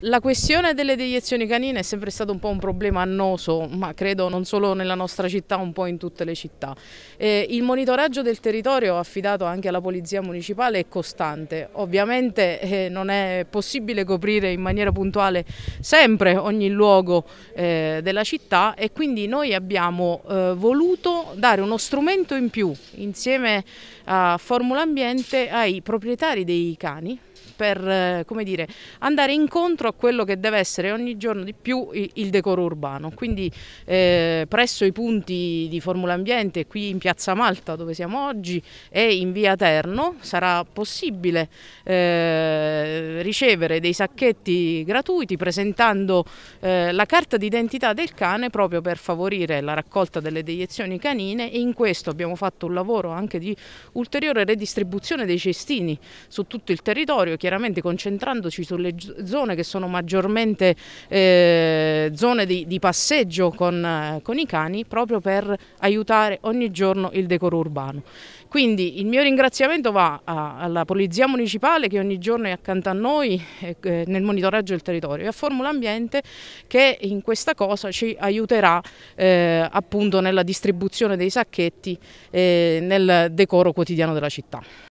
La questione delle deiezioni canine è sempre stato un po' un problema annoso, ma credo non solo nella nostra città, un po' in tutte le città. Eh, il monitoraggio del territorio affidato anche alla Polizia Municipale è costante. Ovviamente eh, non è possibile coprire in maniera puntuale sempre ogni luogo eh, della città e quindi noi abbiamo eh, voluto dare uno strumento in più insieme a Formula Ambiente ai proprietari dei cani per eh, dire, andare incontro dentro a quello che deve essere ogni giorno di più il decoro urbano. Quindi eh, presso i punti di Formula Ambiente, qui in Piazza Malta dove siamo oggi e in via Terno sarà possibile eh, ricevere dei sacchetti gratuiti presentando eh, la carta d'identità del cane proprio per favorire la raccolta delle deiezioni canine e in questo abbiamo fatto un lavoro anche di ulteriore redistribuzione dei cestini su tutto il territorio, chiaramente concentrandoci sulle zone che sono maggiormente eh, zone di, di passeggio con, con i cani proprio per aiutare ogni giorno il decoro urbano. Quindi il mio ringraziamento va alla Polizia Municipale che ogni giorno è accanto a noi noi eh, eh, nel monitoraggio del territorio e a Formula Ambiente che in questa cosa ci aiuterà eh, appunto nella distribuzione dei sacchetti eh, nel decoro quotidiano della città.